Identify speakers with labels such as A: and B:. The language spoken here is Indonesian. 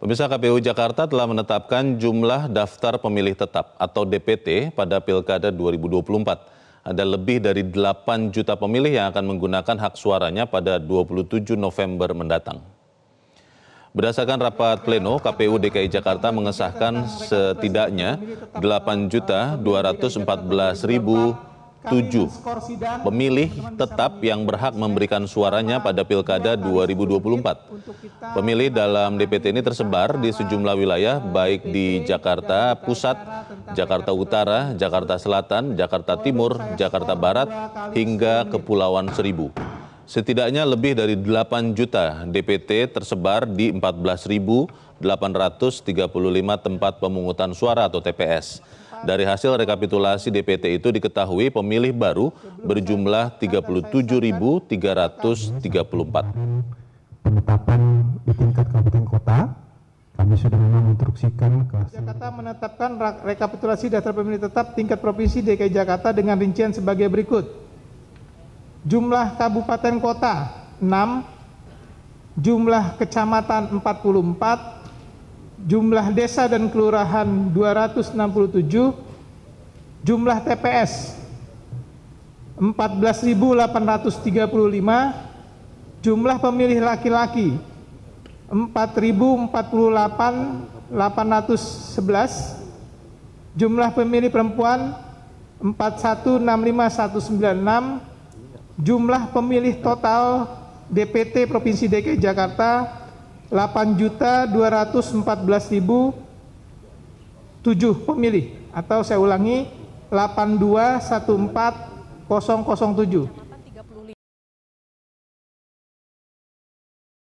A: Pemirsa KPU Jakarta telah menetapkan jumlah daftar pemilih tetap atau DPT pada Pilkada 2024. Ada lebih dari 8 juta pemilih yang akan menggunakan hak suaranya pada 27 November mendatang. Berdasarkan rapat pleno, KPU DKI Jakarta mengesahkan setidaknya 8 juta 214 ribu 7. Pemilih tetap yang berhak memberikan suaranya pada Pilkada 2024. Pemilih dalam DPT ini tersebar di sejumlah wilayah baik di Jakarta Pusat, Jakarta Utara, Jakarta Selatan, Jakarta Timur, Jakarta Barat hingga Kepulauan Seribu. Setidaknya lebih dari 8 juta DPT tersebar di 14.835 tempat pemungutan suara atau TPS. Dari hasil rekapitulasi DPT itu diketahui pemilih baru berjumlah 37.334.
B: Penetapan di tingkat kabupaten kota kami sudah memang instruksikan ke Jakarta menetapkan rekapitulasi daftar pemilih tetap tingkat provinsi DKI Jakarta dengan rincian sebagai berikut. Jumlah kabupaten kota 6, jumlah kecamatan 44, jumlah desa dan kelurahan 267, jumlah TPS 14.835, jumlah pemilih laki-laki 4048811 jumlah pemilih perempuan 4165196, jumlah pemilih total DPT Provinsi DKI Jakarta 8.214.007 pemilih atau saya ulangi 8214007